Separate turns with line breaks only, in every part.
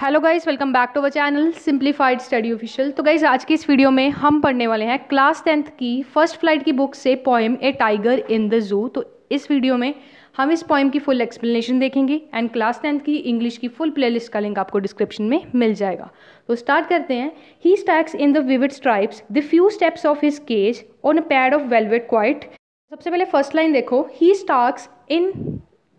hello guys welcome back to our channel simplified study official तो guys आज की इस वीडियो में हम पढ़ने वाले हैं क्लास टेंथ की फर्स्ट फ्लाइट की बुक से poem a tiger in the zoo तो इस वीडियो में हम इस पोएम की फुल एक्सप्लेनेशन देखेंगे एंड क्लास टेंथ की इंग्लिश की फुल प्लेलिस्ट का लिंक आपको डिस्क्रिप्शन में मिल जाएगा तो स्टार्ट करते हैं he stalks in the vivid stripes the few steps of his cage on a pad of velvet quiet सबसे पहले फर्स्ट लाइन देखो he stalks in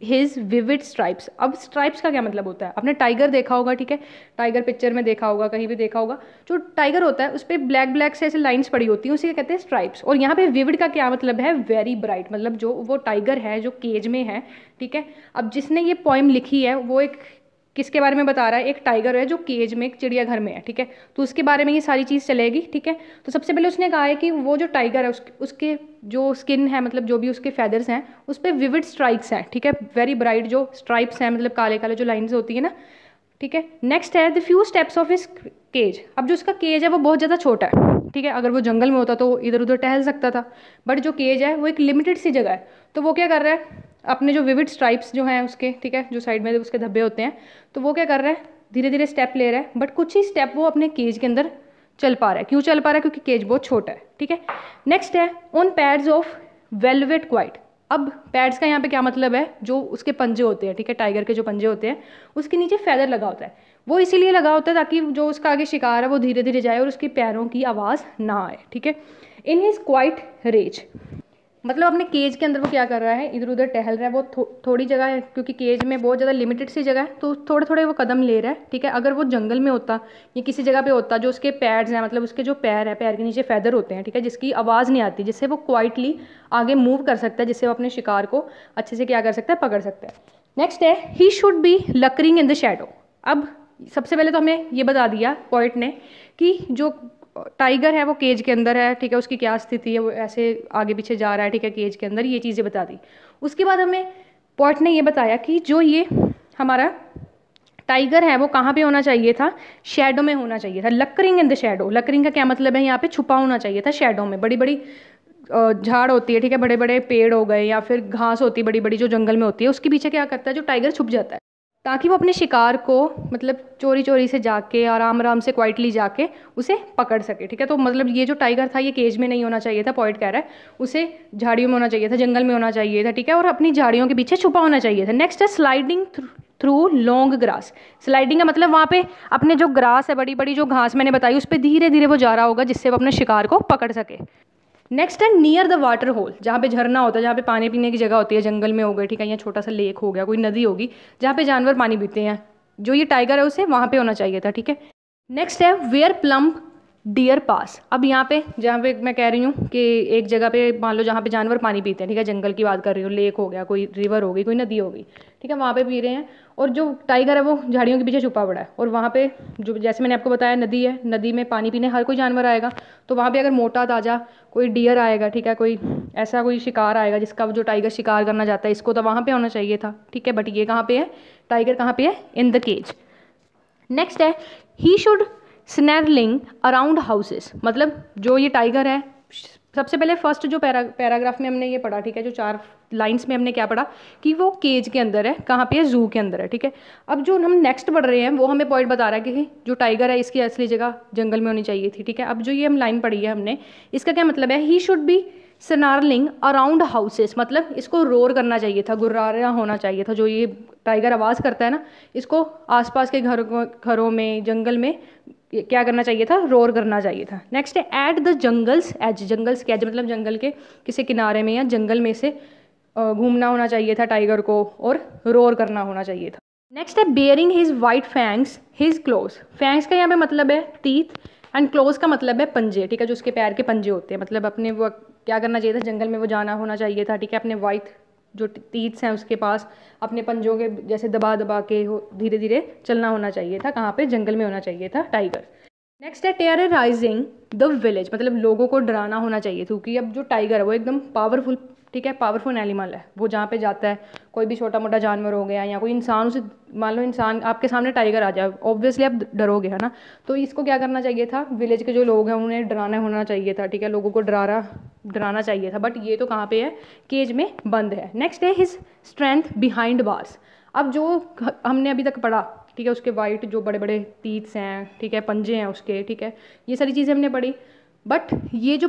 his vivid stripes अब स्ट्राइप्स का क्या मतलब होता है आपने टाइगर देखा होगा ठीक है टाइगर पिक्चर में देखा होगा कहीं भी देखा होगा जो टाइगर होता है उस पर ब्लैक ब्लैक से ऐसे लाइन्स पड़ी होती हैं उसी का कहते हैं स्ट्राइप्स और यहाँ पे विविड का क्या मतलब है वेरी ब्राइट मतलब जो वो टाइगर है जो केज में है ठीक है अब जिसने ये पॉइम लिखी है वो एक किसके बारे में बता रहा है एक टाइगर है जो केज में एक चिड़ियाघर में है ठीक है तो उसके बारे में ये सारी चीज़ चलेगी ठीक है तो सबसे पहले उसने कहा है कि वो जो टाइगर है उस, उसके जो स्किन है मतलब जो भी उसके फेदर्स हैं उस पर विविड स्ट्राइक्स हैं ठीक है वेरी ब्राइट जो स्ट्राइप्स हैं मतलब काले काले जो लाइन्स होती है ना ठीक है नेक्स्ट है the few steps of his cage अब जो उसका केज है वो बहुत ज़्यादा छोटा है ठीक है अगर वो जंगल में होता तो इधर उधर टहल सकता था बट जो केज है वो एक लिमिटेड सी जगह है तो वो क्या कर रहा है अपने जो विविड स्ट्राइप्स जो हैं उसके ठीक है जो साइड में उसके धब्बे होते हैं तो वो क्या कर रहा है धीरे धीरे स्टेप ले रहा है बट कुछ ही स्टेप वो अपने केज के अंदर चल पा रहा है क्यों चल पा रहा है क्योंकि केज बहुत छोटा है ठीक है नेक्स्ट है on pads of velvet quiet अब पैड्स का यहाँ पे क्या मतलब है जो उसके पंजे होते हैं ठीक है टाइगर के जो पंजे होते हैं उसके नीचे फैदर लगा होता है वो इसीलिए लगा होता है ताकि जो उसका आगे शिकार है वो धीरे धीरे जाए और उसके पैरों की आवाज़ ना आए ठीक है इन इज़ क्वाइट रेज मतलब अपने केज के अंदर वो क्या कर रहा है इधर उधर टहल रहा है वो थो, थोड़ी जगह है क्योंकि केज में बहुत ज़्यादा लिमिटेड सी जगह है तो थोड़े थोड़े वो कदम ले रहा है ठीक है अगर वो जंगल में होता या किसी जगह पे होता जो उसके पैड्स हैं मतलब उसके जो पैर है पैर के नीचे फैदर होते हैं ठीक है जिसकी आवाज़ नहीं आती जिससे वो क्वाइटली आगे मूव कर सकता है जिससे वो अपने शिकार को अच्छे से क्या कर सकता है पकड़ सकता है नेक्स्ट है he should be lurking in the shadow अब सबसे पहले तो हमें ये बता दिया पॉइंट ने कि जो टाइगर है वो केज के अंदर है ठीक है उसकी क्या स्थिति है वो ऐसे आगे पीछे जा रहा है ठीक है केज के अंदर ये चीज़ें बता दी उसके बाद हमें पॉट ने ये बताया कि जो ये हमारा टाइगर है वो कहाँ पे होना चाहिए था शेडो में होना चाहिए था लकरिंग इन द शेडो लकरिंग का क्या मतलब है यहाँ पे छुपा होना चाहिए था शेडो में बड़ी बड़ी झाड़ होती है ठीक है बड़े बड़े पेड़ हो गए या फिर घास होती है बड़ी बड़ी जो जंगल में होती है उसके पीछे क्या करता है जो टाइगर छुप जाता है ताकि वो अपने शिकार को मतलब चोरी चोरी से जाके आराम आराम से क्वाइटली जाके उसे पकड़ सके ठीक है तो मतलब ये जो टाइगर था ये केज में नहीं होना चाहिए था पॉइंट कह रहा है उसे झाड़ियों में होना चाहिए था जंगल में होना चाहिए था ठीक है और अपनी झाड़ियों के पीछे छुपा होना चाहिए था नेक्स्ट है sliding through long grass sliding का मतलब वहाँ पे अपने जो ग्रास है बड़ी बड़ी जो घास मैंने बताई उस पर धीरे धीरे वो जा रहा होगा जिससे वो अपने शिकार को पकड़ सके नेक्स्ट है नियर द वाटर होल जहाँ पे झरना होता है जहाँ पे पानी पीने की जगह होती है जंगल में हो गए ठीक है या छोटा सा लेक हो गया कोई नदी होगी जहाँ पे जानवर पानी पीते हैं जो ये टाइगर है उसे वहाँ पे होना चाहिए था ठीक है नेक्स्ट है वेयर प्लम्प डियर पास अब यहाँ पे जहाँ पे मैं कह रही हूँ कि एक जगह पे मान लो जहाँ पे जानवर पानी पीते हैं ठीक है जंगल की बात कर रही हूँ लेक हो गया कोई रिवर हो गई कोई नदी हो गई ठीक है वहाँ पे पी रहे हैं और जो टाइगर है वो झाड़ियों के पीछे छुपा पड़ा है और वहाँ पे जो जैसे मैंने आपको बताया नदी है नदी में पानी पीने हर कोई जानवर आएगा तो वहाँ पर अगर मोटा ताज़ा कोई डियर आएगा ठीक है कोई ऐसा कोई शिकार आएगा जिसका जो टाइगर शिकार करना चाहता है इसको तो वहाँ पर होना चाहिए था ठीक है बट ये कहाँ पर है टाइगर कहाँ पर है इन द केज नेक्स्ट है he should snarling around houses मतलब जो ये टाइगर है सबसे पहले फर्स्ट जो पैरा पैराग्राफ में हमने ये पढ़ा ठीक है जो चार लाइंस में हमने क्या पढ़ा कि वो केज के अंदर है कहाँ पे है जू के अंदर है ठीक है अब जो हम नेक्स्ट पढ़ रहे हैं वो हमें पॉइंट बता रहा है कि जो टाइगर है इसकी असली जगह जंगल में होनी चाहिए थी ठीक है अब जो ये हम लाइन पढ़ी है हमने इसका क्या मतलब है he should be snarling around houses मतलब इसको रोर करना चाहिए था गुर्रारा होना चाहिए था जो ये टाइगर आवाज़ करता है ना इसको आसपास के घर घरों में जंगल में क्या करना चाहिए था रोर करना चाहिए था नेक्स्ट है at the jungles edge jungles के एज मतलब जंगल के किसी किनारे में या जंगल में से घूमना होना चाहिए था टाइगर को और रोर करना होना चाहिए था नेक्स्ट है baring his white fangs his close fangs का यहाँ पे मतलब है टीथ एंड क्लोज का मतलब है पंजे ठीक है जो उसके पैर के पंजे होते हैं मतलब अपने वक्त क्या करना चाहिए था जंगल में वो जाना होना चाहिए था ठीक है अपने वाइट जो तीट्स हैं उसके पास अपने पंजों के जैसे दबा दबा के हो धीरे धीरे चलना होना चाहिए था कहाँ पे जंगल में होना चाहिए था टाइगर नेक्स्ट है राइजिंग द विलेज मतलब लोगों को डराना होना चाहिए क्योंकि अब जो टाइगर है वो एकदम पावरफुल ठीक है पावरफुल एनिमल है वो जहाँ पे जाता है कोई भी छोटा मोटा जानवर हो गया या कोई इंसान उसे मान लो इंसान आपके सामने टाइगर आ जाए ऑब्वियसली आप डरोगे है ना तो इसको क्या करना चाहिए था विलेज के जो लोग हैं उन्हें डराना होना चाहिए था ठीक है लोगों को डरा डराना चाहिए था बट ये तो कहाँ पे है केज में बंद है नेक्स्ट है हिज स्ट्रेंथ बिहाइंड बार्स अब जो हमने अभी तक पढ़ा ठीक है उसके वाइट जो बड़े बड़े तीत्स हैं ठीक है पंजे हैं उसके ठीक है ये सारी चीज़ें हमने पढ़ी बट ये जो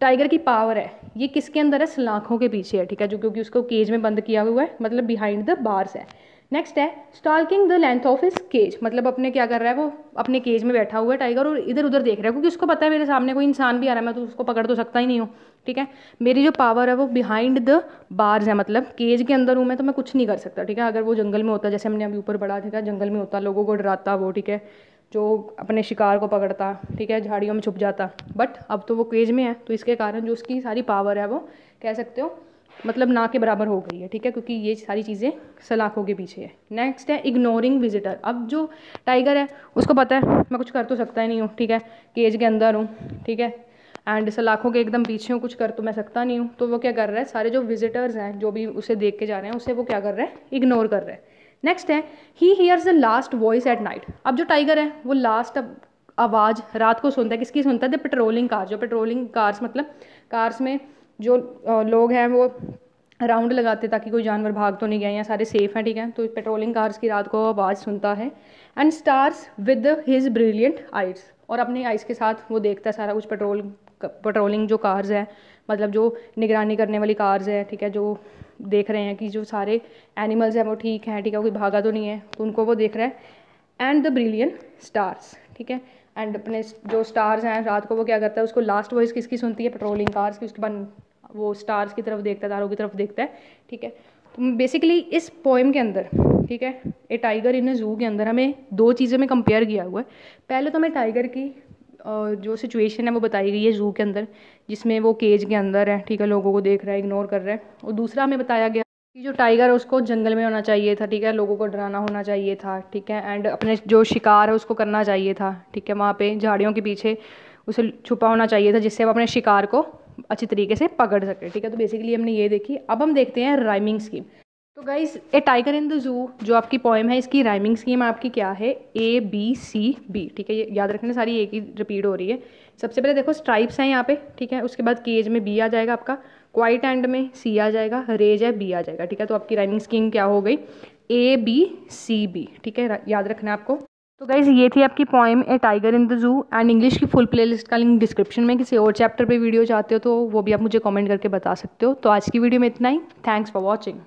टाइगर की पावर है ये किसके अंदर है सलाखों के पीछे है ठीक है जो क्योंकि उसको केज में बंद किया हुआ है मतलब बिहाइंड द बार्स है नेक्स्ट है stalking the length of his cage मतलब अपने क्या कर रहा है वो अपने केज में बैठा हुआ है टाइगर और इधर उधर देख रहा है क्योंकि उसको पता है मेरे सामने कोई इंसान भी आ रहा है मैं तो उसको पकड़ तो सकता ही नहीं हूँ ठीक है मेरी जो पावर है वो बिहाइंड द बार्स है मतलब केज के अंदर हूँ मैं तो मैं कुछ नहीं कर सकता ठीक है अगर वो जंगल में होता जैसे हमने अभी ऊपर बढ़ा है जंगल में होता लोगों को डराता वो ठीक है जो अपने शिकार को पकड़ता ठीक है झाड़ियों में छुप जाता बट अब तो वो केज में है तो इसके कारण जो उसकी सारी पावर है वो कह सकते हो मतलब ना के बराबर हो गई है ठीक है क्योंकि ये सारी चीज़ें सलाखों के पीछे है नेक्स्ट है इग्नोरिंग विजिटर अब जो टाइगर है उसको पता है मैं कुछ कर तो सकता ही नहीं हूँ ठीक है केज के अंदर हूँ ठीक है एंड सलाखों के एकदम पीछे हूँ कुछ कर तो मैं सकता नहीं हूँ तो वो क्या कर रहा है सारे जो विजिटर्स हैं जो भी उसे देख के जा रहे हैं उसे वो क्या कर रहा है इग्नोर कर रहा है नेक्स्ट है he hears the last voice at night अब जो टाइगर है वो लास्ट आवाज़ रात को सुनता है किसकी सुनता है द पेट्रोलिंग कार जो पेट्रोलिंग कार्स मतलब कार्स में जो लोग हैं वो राउंड लगाते ताकि कोई जानवर भाग तो नहीं गए या सारे सेफ हैं ठीक है तो पेट्रोलिंग कार्स की रात को आवाज़ सुनता है and stars with his brilliant eyes और अपनी आइज़ के साथ वो देखता है सारा कुछ पेट्रोल पेट्रोलिंग जो कार्स है मतलब जो निगरानी करने वाली कार्स है ठीक है जो देख रहे हैं कि जो सारे एनिमल्स हैं वो ठीक हैं ठीक है कोई भागा तो नहीं है तो उनको वो देख रहा है एंड द ब्रिलियन स्टार्स ठीक है एंड अपने जो स्टार्स हैं रात को वो क्या करता है उसको लास्ट वॉइस किसकी सुनती है पेट्रोलिंग कार्स की उसके बाद वो स्टार्स की तरफ देखता है तारों की तरफ देखता है ठीक है तो बेसिकली इस पोएम के अंदर ठीक है ए टाइगर इन ए जू के अंदर हमें दो चीज़ों में कंपेयर किया हुआ है पहले तो हमें टाइगर की जो सिचुएशन है वो बताई गई है ज़ू के अंदर जिसमें वो केज के अंदर है ठीक है लोगों को देख रहा है इग्नोर कर रहा है और दूसरा हमें बताया गया कि जो टाइगर है उसको जंगल में होना चाहिए था ठीक है लोगों को डराना होना चाहिए था ठीक है एंड अपने जो शिकार है उसको करना चाहिए था ठीक है वहाँ पे झाड़ियों के पीछे उसे छुपा होना चाहिए था जिससे वो अपने शिकार को अच्छी तरीके से पकड़ सके ठीक है तो बेसिकली हमने ये देखी अब हम देखते हैं राइमिंग स्कीम तो guys a tiger in the zoo जो आपकी पोएम है इसकी राइमिंग स्कीम आपकी क्या है ए बी सी बी ठीक है ये याद रखना सारी एक ही रिपीट हो रही है सबसे पहले देखो स्ट्राइप्स हैं यहाँ पे ठीक है उसके बाद केज में बी आ जाएगा आपका क्वाइट एंड में सी आ जाएगा रेज है बी आ जाएगा ठीक है तो आपकी राइमिंग स्कीम क्या हो गई ए बी सी बी ठीक है याद रखना आपको तो गाइज़ ये थी आपकी poem a tiger in the zoo and English की फुल प्लेलिस्ट का लिंक डिस्क्रिप्शन में किसी और चैप्टर पे वीडियो चाहते हो तो वो भी आप मुझे कमेंट करके बता सकते हो तो आज की वीडियो में इतना ही थैंक्स फॉर वॉचिंग